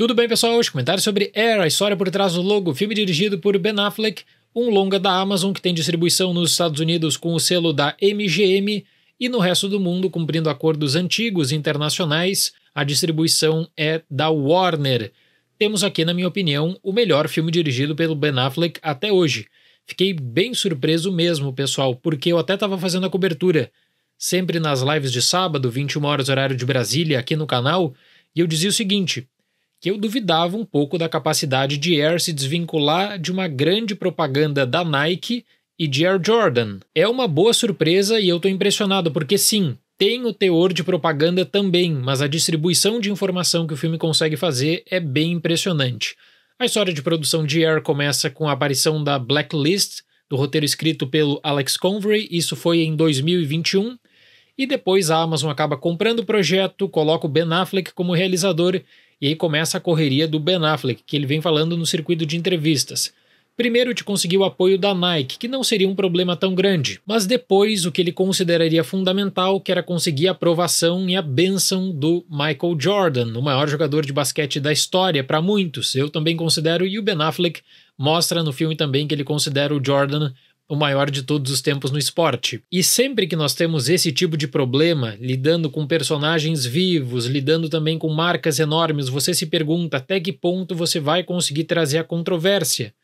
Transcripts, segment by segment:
Tudo bem, pessoal? Os comentários sobre Air, a história por trás do logo, filme dirigido por Ben Affleck, um longa da Amazon que tem distribuição nos Estados Unidos com o selo da MGM e no resto do mundo, cumprindo acordos antigos internacionais, a distribuição é da Warner. Temos aqui, na minha opinião, o melhor filme dirigido pelo Ben Affleck até hoje. Fiquei bem surpreso mesmo, pessoal, porque eu até estava fazendo a cobertura, sempre nas lives de sábado, 21 horas horário de Brasília, aqui no canal, e eu dizia o seguinte: que eu duvidava um pouco da capacidade de Air se desvincular de uma grande propaganda da Nike e de Air Jordan. É uma boa surpresa e eu estou impressionado porque sim, tem o teor de propaganda também, mas a distribuição de informação que o filme consegue fazer é bem impressionante. A história de produção de Air começa com a aparição da Blacklist, do roteiro escrito pelo Alex Convery, isso foi em 2021. E depois a Amazon acaba comprando o projeto, coloca o Ben Affleck como realizador e aí começa a correria do Ben Affleck, que ele vem falando no circuito de entrevistas. Primeiro de conseguir o apoio da Nike, que não seria um problema tão grande, mas depois o que ele consideraria fundamental, que era conseguir a aprovação e a benção do Michael Jordan, o maior jogador de basquete da história para muitos. Eu também considero e o Ben Affleck mostra no filme também que ele considera o Jordan o maior de todos os tempos no esporte. E sempre que nós temos esse tipo de problema, lidando com personagens vivos, lidando também com marcas enormes, você se pergunta até que ponto você vai conseguir trazer a controvérsia.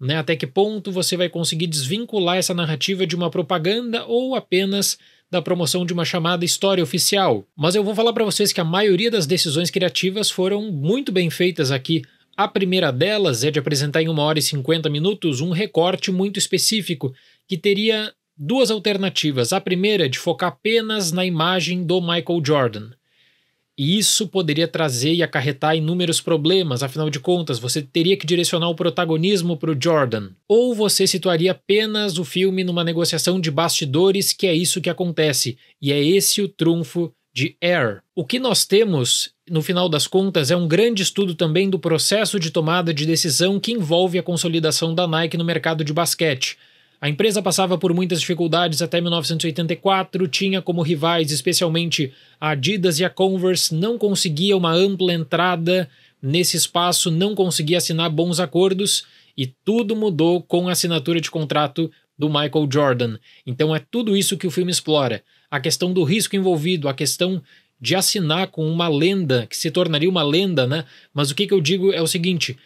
Né? Até que ponto você vai conseguir desvincular essa narrativa de uma propaganda ou apenas da promoção de uma chamada história oficial. Mas eu vou falar para vocês que a maioria das decisões criativas foram muito bem feitas aqui a primeira delas é de apresentar em 1 hora e 50 minutos um recorte muito específico, que teria duas alternativas. A primeira é de focar apenas na imagem do Michael Jordan. E isso poderia trazer e acarretar inúmeros problemas, afinal de contas, você teria que direcionar o protagonismo para o Jordan. Ou você situaria apenas o filme numa negociação de bastidores, que é isso que acontece, e é esse o trunfo de Air. O que nós temos, no final das contas, é um grande estudo também do processo de tomada de decisão que envolve a consolidação da Nike no mercado de basquete. A empresa passava por muitas dificuldades até 1984, tinha como rivais especialmente a Adidas e a Converse, não conseguia uma ampla entrada nesse espaço, não conseguia assinar bons acordos e tudo mudou com a assinatura de contrato do Michael Jordan. Então é tudo isso que o filme explora: a questão do risco envolvido, a questão de assinar com uma lenda que se tornaria uma lenda, né? Mas o que, que eu digo é o seguinte: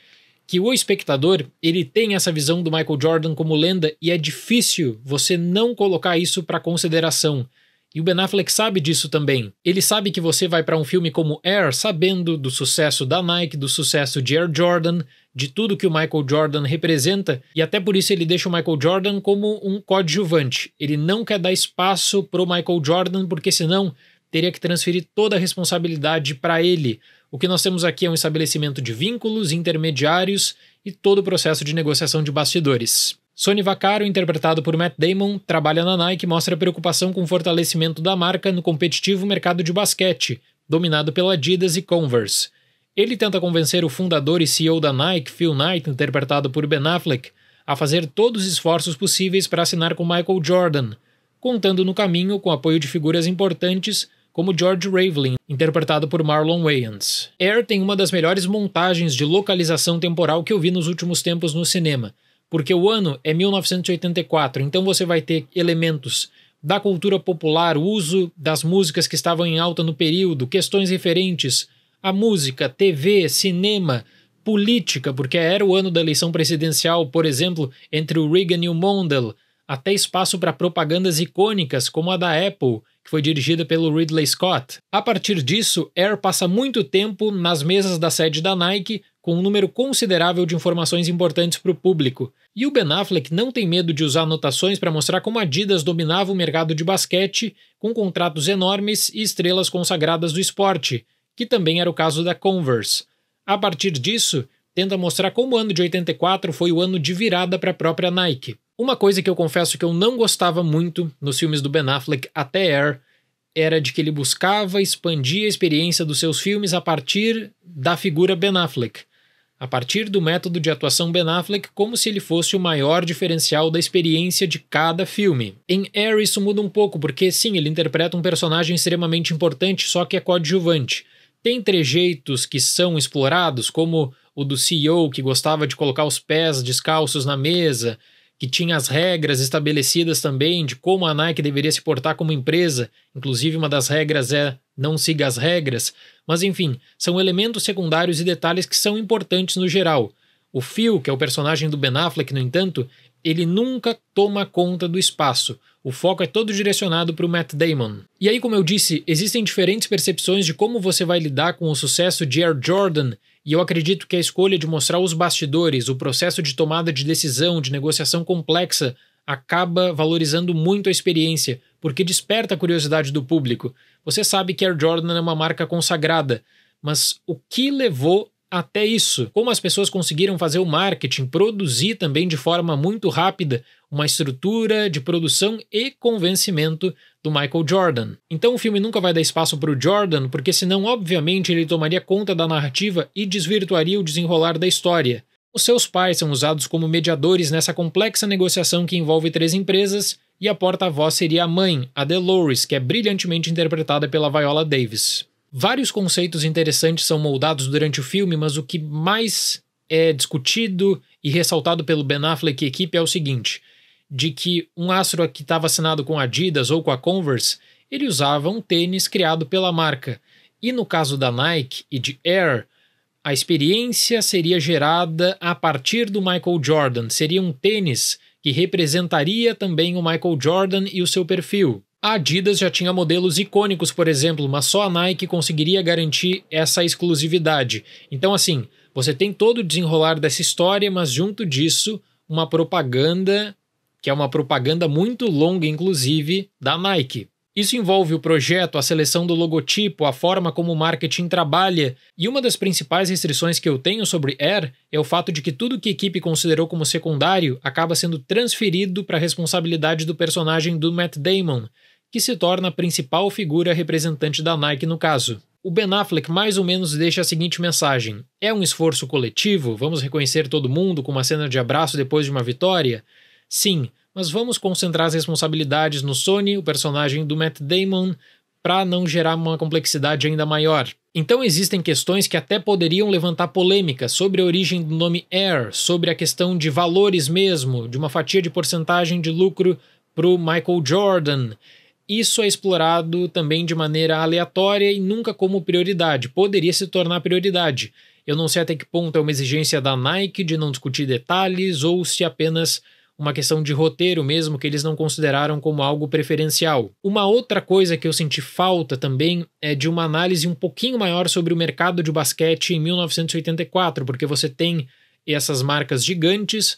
que o espectador ele tem essa visão do Michael Jordan como lenda e é difícil você não colocar isso para consideração. E o Ben Affleck sabe disso também. Ele sabe que você vai para um filme como Air sabendo do sucesso da Nike, do sucesso de Air Jordan, de tudo que o Michael Jordan representa, e até por isso ele deixa o Michael Jordan como um coadjuvante. Ele não quer dar espaço pro Michael Jordan, porque senão teria que transferir toda a responsabilidade para ele. O que nós temos aqui é um estabelecimento de vínculos, intermediários e todo o processo de negociação de bastidores. Sony Vaccaro, interpretado por Matt Damon, trabalha na Nike e mostra preocupação com o fortalecimento da marca no competitivo mercado de basquete, dominado pela Adidas e Converse. Ele tenta convencer o fundador e CEO da Nike, Phil Knight, interpretado por Ben Affleck, a fazer todos os esforços possíveis para assinar com Michael Jordan, contando no caminho com apoio de figuras importantes como George Raveling, interpretado por Marlon Wayans. Air tem uma das melhores montagens de localização temporal que eu vi nos últimos tempos no cinema, porque o ano é 1984, então você vai ter elementos da cultura popular, uso das músicas que estavam em alta no período, questões referentes a música, TV, cinema, política, porque era o ano da eleição presidencial, por exemplo, entre o Reagan e o Mondale, até espaço para propagandas icônicas como a da Apple, que foi dirigida pelo Ridley Scott. A partir disso, Air passa muito tempo nas mesas da sede da Nike, com um número considerável de informações importantes para o público. E o Ben Affleck não tem medo de usar anotações para mostrar como a Adidas dominava o mercado de basquete, com contratos enormes e estrelas consagradas do esporte, que também era o caso da Converse. A partir disso, tenta mostrar como o ano de 84 foi o ano de virada para a própria Nike. Uma coisa que eu confesso que eu não gostava muito nos filmes do Ben Affleck até Air era de que ele buscava expandir a experiência dos seus filmes a partir da figura Ben Affleck, a partir do método de atuação Ben Affleck, como se ele fosse o maior diferencial da experiência de cada filme. Em Air isso muda um pouco, porque sim, ele interpreta um personagem extremamente importante, só que é coadjuvante. Tem trejeitos que são explorados, como o do CEO que gostava de colocar os pés descalços na mesa, que tinha as regras estabelecidas também de como a Nike deveria se portar como empresa, inclusive uma das regras é não siga as regras, mas enfim, são elementos secundários e detalhes que são importantes no geral, o Phil, que é o personagem do Ben Affleck, no entanto, ele nunca toma conta do espaço. O foco é todo direcionado para o Matt Damon. E aí, como eu disse, existem diferentes percepções de como você vai lidar com o sucesso de Air Jordan, e eu acredito que a escolha de mostrar os bastidores, o processo de tomada de decisão, de negociação complexa, acaba valorizando muito a experiência, porque desperta a curiosidade do público. Você sabe que Air Jordan é uma marca consagrada, mas o que levou até isso, como as pessoas conseguiram fazer o marketing, produzir também de forma muito rápida uma estrutura de produção e convencimento do Michael Jordan. Então o filme nunca vai dar espaço para o Jordan, porque senão, obviamente, ele tomaria conta da narrativa e desvirtuaria o desenrolar da história. Os seus pais são usados como mediadores nessa complexa negociação que envolve três empresas, e a porta-voz seria a mãe, a Delores, que é brilhantemente interpretada pela Viola Davis. Vários conceitos interessantes são moldados durante o filme, mas o que mais é discutido e ressaltado pelo Ben Affleck e equipe é o seguinte: de que um astro que estava assinado com a Adidas ou com a Converse, ele usava um tênis criado pela marca. E no caso da Nike e de Air, a experiência seria gerada a partir do Michael Jordan, seria um tênis que representaria também o Michael Jordan e o seu perfil. A Adidas já tinha modelos icônicos, por exemplo, mas só a Nike conseguiria garantir essa exclusividade. Então, assim, você tem todo o desenrolar dessa história, mas junto disso, uma propaganda, que é uma propaganda muito longa, inclusive, da Nike. Isso envolve o projeto, a seleção do logotipo, a forma como o marketing trabalha, e uma das principais restrições que eu tenho sobre Air é o fato de que tudo que a equipe considerou como secundário acaba sendo transferido para a responsabilidade do personagem do Matt Damon que se torna a principal figura representante da Nike no caso. O Ben Affleck mais ou menos deixa a seguinte mensagem: É um esforço coletivo? Vamos reconhecer todo mundo com uma cena de abraço depois de uma vitória? Sim, mas vamos concentrar as responsabilidades no Sony, o personagem do Matt Damon, para não gerar uma complexidade ainda maior. Então existem questões que até poderiam levantar polêmica sobre a origem do nome Air, sobre a questão de valores mesmo, de uma fatia de porcentagem de lucro para o Michael Jordan isso é explorado também de maneira aleatória e nunca como prioridade. Poderia se tornar prioridade. Eu não sei até que ponto é uma exigência da Nike de não discutir detalhes ou se é apenas uma questão de roteiro mesmo que eles não consideraram como algo preferencial. Uma outra coisa que eu senti falta também é de uma análise um pouquinho maior sobre o mercado de basquete em 1984, porque você tem essas marcas gigantes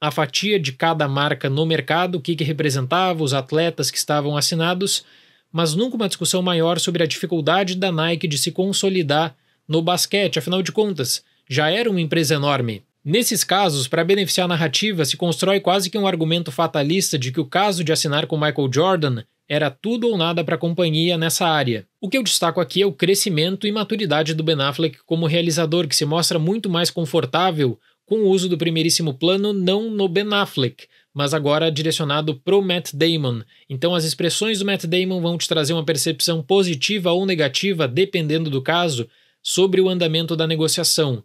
a fatia de cada marca no mercado, o que, que representava, os atletas que estavam assinados, mas nunca uma discussão maior sobre a dificuldade da Nike de se consolidar no basquete, afinal de contas, já era uma empresa enorme. Nesses casos, para beneficiar a narrativa, se constrói quase que um argumento fatalista de que o caso de assinar com Michael Jordan era tudo ou nada para a companhia nessa área. O que eu destaco aqui é o crescimento e maturidade do Ben Affleck como realizador, que se mostra muito mais confortável com o uso do primeiríssimo plano não no Ben Affleck, mas agora direcionado pro Matt Damon. Então as expressões do Matt Damon vão te trazer uma percepção positiva ou negativa, dependendo do caso, sobre o andamento da negociação.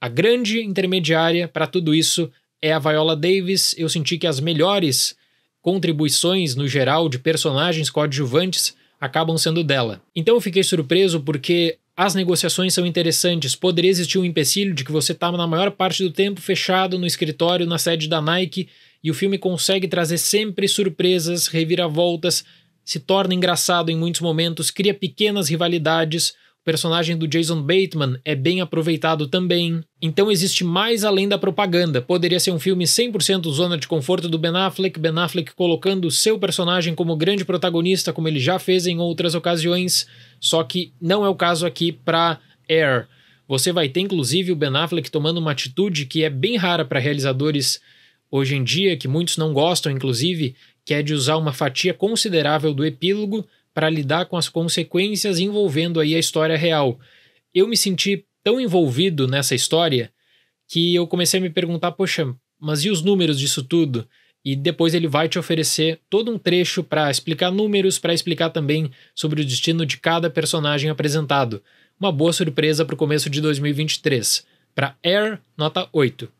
A grande intermediária para tudo isso é a Viola Davis. Eu senti que as melhores contribuições no geral de personagens coadjuvantes acabam sendo dela. Então eu fiquei surpreso porque as negociações são interessantes. Poderia existir um empecilho de que você está na maior parte do tempo fechado no escritório, na sede da Nike, e o filme consegue trazer sempre surpresas, reviravoltas, se torna engraçado em muitos momentos, cria pequenas rivalidades, o personagem do Jason Bateman é bem aproveitado também. Então existe mais além da propaganda. Poderia ser um filme 100% zona de conforto do Ben Affleck, Ben Affleck colocando seu personagem como grande protagonista, como ele já fez em outras ocasiões, só que não é o caso aqui para Air. Você vai ter inclusive o Ben Affleck tomando uma atitude que é bem rara para realizadores hoje em dia, que muitos não gostam inclusive, que é de usar uma fatia considerável do epílogo para lidar com as consequências envolvendo aí a história real. Eu me senti tão envolvido nessa história que eu comecei a me perguntar, poxa, mas e os números disso tudo? E depois ele vai te oferecer todo um trecho para explicar números, para explicar também sobre o destino de cada personagem apresentado. Uma boa surpresa para o começo de 2023. Para Air, nota 8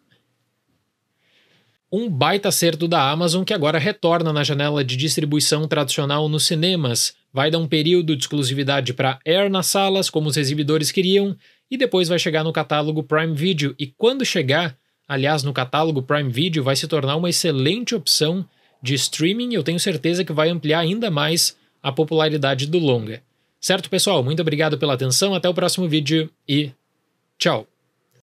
um baita acerto da Amazon que agora retorna na janela de distribuição tradicional nos cinemas, Vai dar um período de exclusividade para Air nas salas, como os exibidores queriam, e depois vai chegar no catálogo Prime Video. E quando chegar, aliás, no catálogo Prime Video, vai se tornar uma excelente opção de streaming. Eu tenho certeza que vai ampliar ainda mais a popularidade do Longa. Certo, pessoal? Muito obrigado pela atenção. Até o próximo vídeo e tchau!